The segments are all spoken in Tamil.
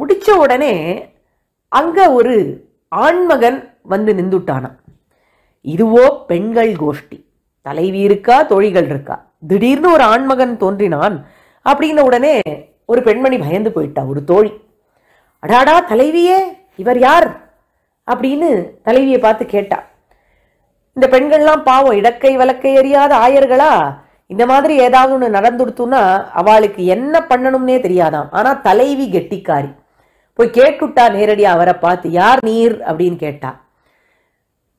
முடித்த உடனே அங்கே ஒரு ஆண்மகன் வந்து நின்றுட்டானான் இதுவோ பெண்கள் கோஷ்டி தலைவி இருக்கா தோழிகள் இருக்கா திடீர்னு ஒரு ஆண்மகன் தோன்றினான் அப்படின்ன உடனே ஒரு பெண்மணி பயந்து போயிட்டா ஒரு தோழி அடாடா தலைவியே இவர் யார் அப்படின்னு தலைவியை பார்த்து கேட்டா இந்த பெண்கள்லாம் பாவம் இடக்கை வழக்கை எறியாத ஆயர்களா இந்த மாதிரி ஏதாவது ஒன்று நடந்துடுத்துன்னா அவளுக்கு என்ன பண்ணணும்னே தெரியாதாம் ஆனால் தலைவி கெட்டிக்காரி போய் கேட்டுட்டா நேரடியாக அவரை பார்த்து யார் நீர் அப்படின்னு கேட்டா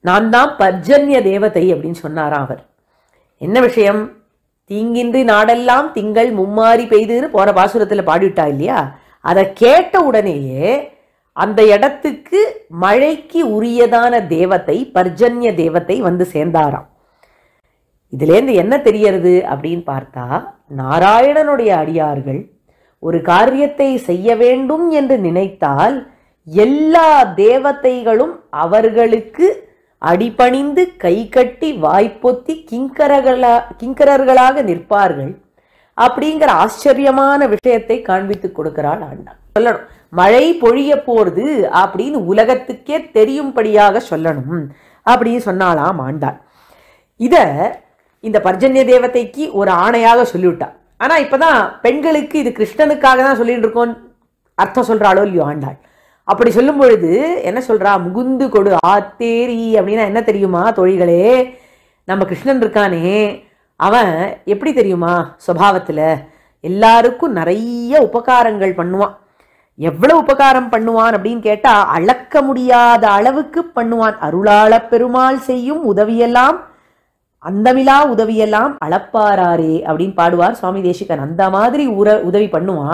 நான் தான் பர்ஜன்ய தேவதை அப்படின்னு சொன்னாராம் அவர் என்ன விஷயம் தீங்கின்றி நாடெல்லாம் திங்கள் மும்மாறி பெய்துன்னு போகிற பாசுரத்தில் பாடிவிட்டா இல்லையா அதை கேட்ட உடனேயே அந்த இடத்துக்கு மழைக்கு உரியதான தேவத்தை பர்ஜன்ய தேவத்தை வந்து சேர்ந்தாராம் இதுலேருந்து என்ன தெரியறது அப்படின்னு பார்த்தா நாராயணனுடைய அடியார்கள் ஒரு காரியத்தை செய்ய வேண்டும் என்று நினைத்தால் எல்லா தேவதைகளும் அவர்களுக்கு அடிபணிந்து கை கட்டி வாய்ப்பொத்தி கிங்கரர்களா கிங்கரர்களாக நிற்பார்கள் அப்படிங்கிற ஆச்சரியமான விஷயத்தை காண்பித்து கொடுக்கிறாள் ஆண்டாள் சொல்லணும் மழை பொழிய போறது அப்படின்னு உலகத்துக்கே தெரியும்படியாக சொல்லணும் அப்படின்னு சொன்னாலாம் ஆண்டாள் இத இந்த பர்ஜன்ய தேவதைக்கு ஒரு ஆணையாக சொல்லிவிட்டா ஆனால் இப்போ தான் பெண்களுக்கு இது கிருஷ்ணனுக்காக தான் சொல்லிட்டு இருக்கோம் அர்த்தம் சொல்கிறாளோ இல்லையோ ஆண்டாள் அப்படி சொல்லும் பொழுது என்ன சொல்கிறா முகுந்து கொடு ஆத்தேரி அப்படின்னா என்ன தெரியுமா தொழில்களே நம்ம கிருஷ்ணன் இருக்கானே அவன் எப்படி தெரியுமா சுவாவத்தில் எல்லாருக்கும் நிறைய உபகாரங்கள் பண்ணுவான் எவ்வளவு உபகாரம் பண்ணுவான் அப்படின்னு கேட்டால் அளக்க முடியாத அளவுக்கு பண்ணுவான் அருளாள பெருமாள் செய்யும் உதவியெல்லாம் அந்தமிலா உதவியெல்லாம் அளப்பாராரே அப்படின்னு பாடுவார் சுவாமி தேசிகன் அந்த மாதிரி உர உதவி பண்ணுவான்